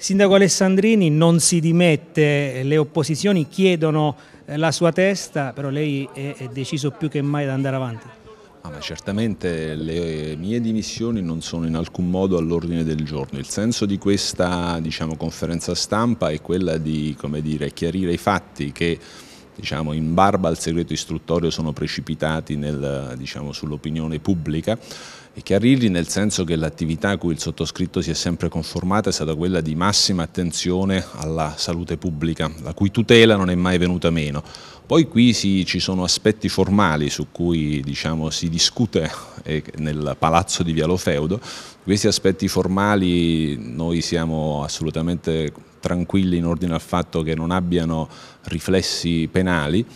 Sindaco Alessandrini non si dimette, le opposizioni chiedono eh, la sua testa, però lei è deciso più che mai ad andare avanti. Ah, certamente le mie dimissioni non sono in alcun modo all'ordine del giorno. Il senso di questa diciamo, conferenza stampa è quella di dire, chiarire i fatti che diciamo, in barba al segreto istruttorio sono precipitati diciamo, sull'opinione pubblica e chiarirli nel senso che l'attività a cui il sottoscritto si è sempre conformata è stata quella di massima attenzione alla salute pubblica, la cui tutela non è mai venuta meno. Poi qui si, ci sono aspetti formali su cui diciamo, si discute eh, nel palazzo di Vialo Feudo, questi aspetti formali noi siamo assolutamente tranquilli in ordine al fatto che non abbiano riflessi penali,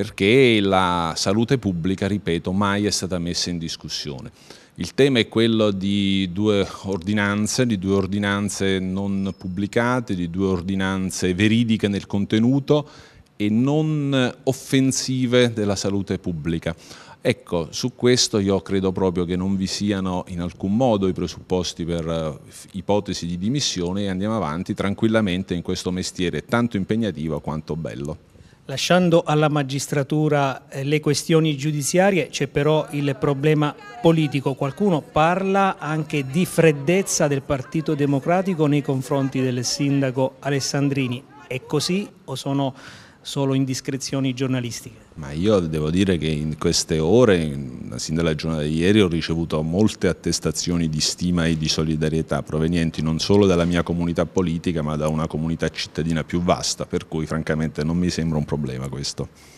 perché la salute pubblica, ripeto, mai è stata messa in discussione. Il tema è quello di due ordinanze, di due ordinanze non pubblicate, di due ordinanze veridiche nel contenuto e non offensive della salute pubblica. Ecco, su questo io credo proprio che non vi siano in alcun modo i presupposti per eh, ipotesi di dimissione e andiamo avanti tranquillamente in questo mestiere tanto impegnativo quanto bello. Lasciando alla magistratura eh, le questioni giudiziarie c'è però il problema politico. Qualcuno parla anche di freddezza del Partito Democratico nei confronti del sindaco Alessandrini. È così o sono solo indiscrezioni giornalistiche? Ma io devo dire che in queste ore sin dalla giornata di ieri ho ricevuto molte attestazioni di stima e di solidarietà provenienti non solo dalla mia comunità politica ma da una comunità cittadina più vasta, per cui francamente non mi sembra un problema questo.